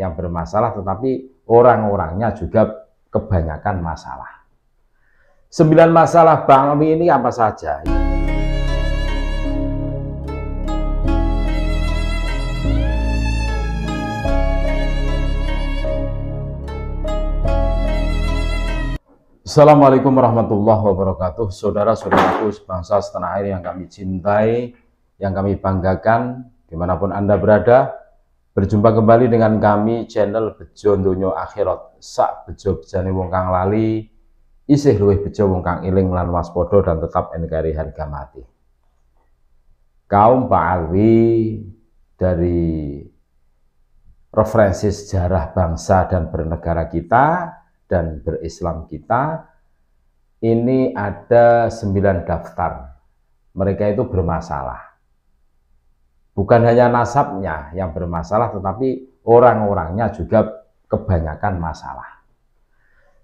yang bermasalah, tetapi orang-orangnya juga kebanyakan masalah. Sembilan masalah Bangawi ini apa saja? Assalamualaikum warahmatullahi wabarakatuh Saudara-saudaraku sebangsa setanah air yang kami cintai Yang kami banggakan Dimanapun Anda berada Berjumpa kembali dengan kami channel Bejo Donya Akhirat. Sak bejo bejane wong kang lali, isih luwih bejo wong kang iling lan waspada dan tetap NKRI harga mati. Kaum Pak Alwi dari referensi sejarah bangsa dan bernegara kita dan berislam kita ini ada sembilan daftar. Mereka itu bermasalah Bukan hanya nasabnya yang bermasalah, tetapi orang-orangnya juga kebanyakan masalah.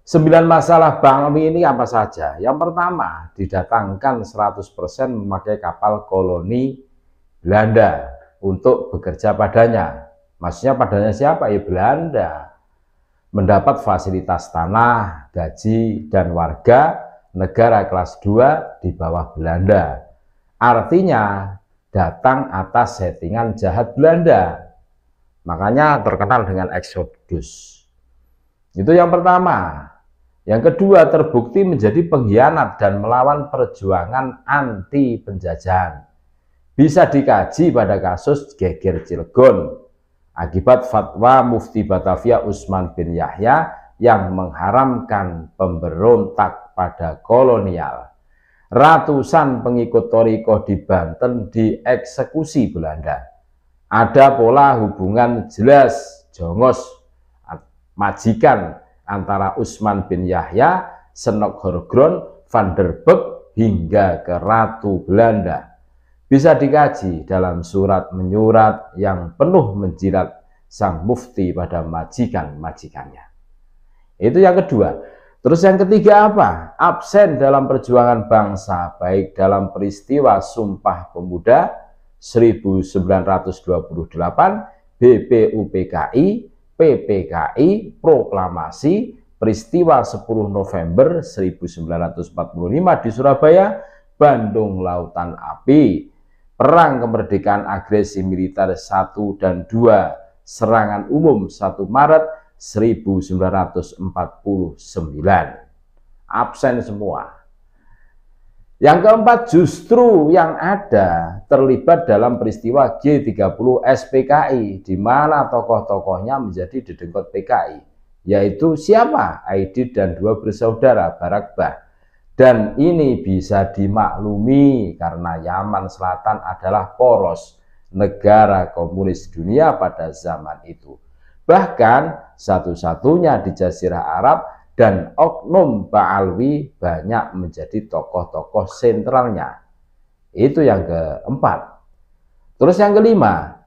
Sembilan masalah Bang ini apa saja? Yang pertama, didatangkan 100% memakai kapal koloni Belanda untuk bekerja padanya. Maksudnya padanya siapa? Ya Belanda. Mendapat fasilitas tanah, gaji, dan warga negara kelas 2 di bawah Belanda. Artinya datang atas settingan jahat Belanda. Makanya terkenal dengan eksodus. Itu yang pertama. Yang kedua, terbukti menjadi pengkhianat dan melawan perjuangan anti penjajahan. Bisa dikaji pada kasus Geger Cilegon akibat fatwa Mufti Batavia Usman bin Yahya yang mengharamkan pemberontak pada kolonial. Ratusan pengikut Toriko di Banten dieksekusi Belanda. Ada pola hubungan jelas, jongos, majikan antara Usman bin Yahya, Senok Horgron, Van der Beek, hingga ke Ratu Belanda. Bisa dikaji dalam surat menyurat yang penuh menjilat sang mufti pada majikan-majikannya. Itu yang kedua. Terus yang ketiga apa? Absen dalam perjuangan bangsa, baik dalam peristiwa Sumpah Pemuda 1928, BPUPKI, PPKI, Proklamasi, peristiwa 10 November 1945 di Surabaya, Bandung Lautan Api, Perang Kemerdekaan Agresi Militer 1 dan 2, Serangan Umum 1 Maret 1949. Absen semua. Yang keempat justru yang ada terlibat dalam peristiwa G30 SPKI di mana tokoh-tokohnya menjadi didengkot PKI yaitu siapa? Aidit dan dua bersaudara Barakbah. Dan ini bisa dimaklumi karena Yaman Selatan adalah poros negara komunis dunia pada zaman itu Bahkan satu-satunya di Jazirah Arab dan oknum Ba'alwi banyak menjadi tokoh-tokoh sentralnya. Itu yang keempat. Terus yang kelima,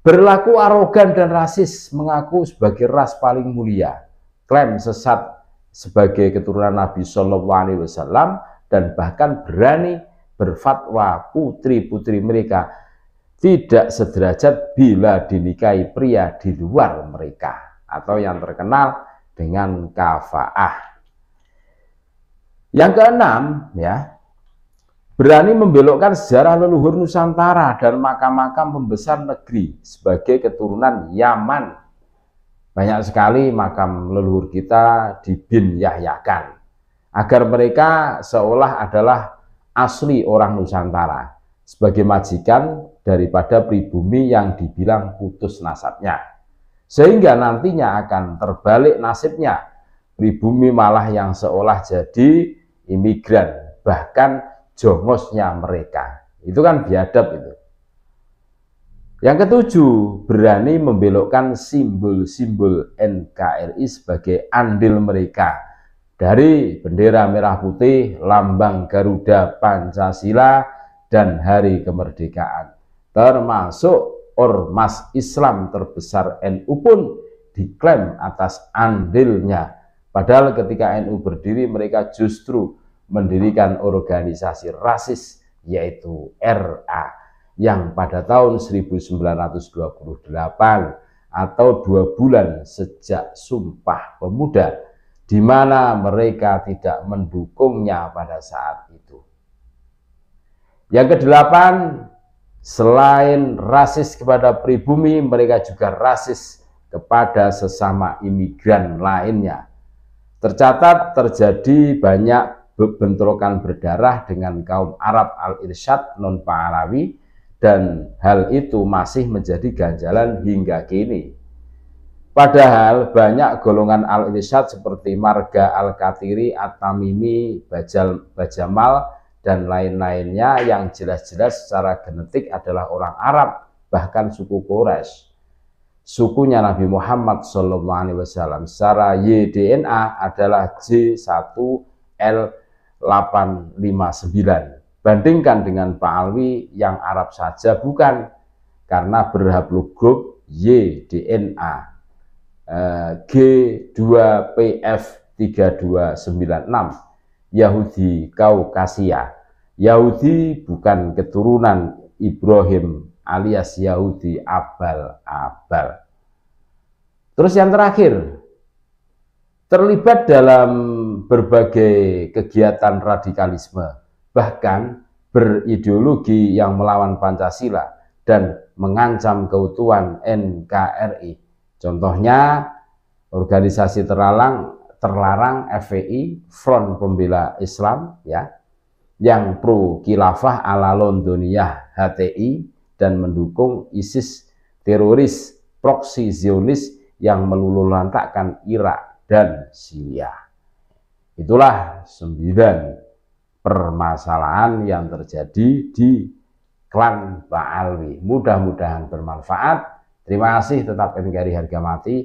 berlaku arogan dan rasis mengaku sebagai ras paling mulia. Klaim sesat sebagai keturunan Nabi Shallallahu Alaihi Wasallam dan bahkan berani berfatwa putri-putri mereka tidak sederajat bila dinikahi pria di luar mereka atau yang terkenal dengan kafaah. Yang keenam, ya, berani membelokkan sejarah leluhur Nusantara dan makam-makam pembesar negeri sebagai keturunan Yaman. Banyak sekali makam leluhur kita di bin Yahyakan agar mereka seolah adalah asli orang Nusantara. Sebagai majikan, daripada pribumi yang dibilang putus nasabnya. Sehingga nantinya akan terbalik nasibnya. Pribumi malah yang seolah jadi imigran, bahkan jongosnya mereka. Itu kan biadab itu. Yang ketujuh, berani membelokkan simbol-simbol NKRI sebagai andil mereka dari bendera merah putih, lambang Garuda Pancasila, dan Hari Kemerdekaan termasuk ormas Islam terbesar NU pun diklaim atas andilnya. Padahal ketika NU berdiri mereka justru mendirikan organisasi rasis yaitu RA yang pada tahun 1928 atau dua bulan sejak Sumpah Pemuda di mana mereka tidak mendukungnya pada saat itu. Yang kedelapan, Selain rasis kepada pribumi, mereka juga rasis kepada sesama imigran lainnya. Tercatat terjadi banyak bentrokan berdarah dengan kaum Arab Al-Irsyad non-Pahlawi dan hal itu masih menjadi ganjalan hingga kini. Padahal banyak golongan al irsyad seperti Marga Al-Katiri, At-Tamimi, Bajamal, Bajamal, dan lain-lainnya yang jelas-jelas secara genetik adalah orang Arab bahkan suku Quraisy. Sukunya Nabi Muhammad SAW secara YDNA adalah J1L859. Bandingkan dengan Pak Alwi yang Arab saja bukan karena berhaplogrup YDNA eh, G2PF3296 Yahudi kau Kaukasia. Yahudi bukan keturunan Ibrahim alias Yahudi abal-abal. Terus yang terakhir, terlibat dalam berbagai kegiatan radikalisme, bahkan berideologi yang melawan Pancasila dan mengancam keutuhan NKRI. Contohnya, organisasi Teralang terlarang FPI Front Pembela Islam ya yang pro kilafah ala Londonia HTI dan mendukung ISIS teroris proksi Zionis yang meluluhlantakkan Irak dan Syria. Itulah sembilan permasalahan yang terjadi di klan Ba'alwi. Mudah-mudahan bermanfaat. Terima kasih tetap NKRI Harga Mati.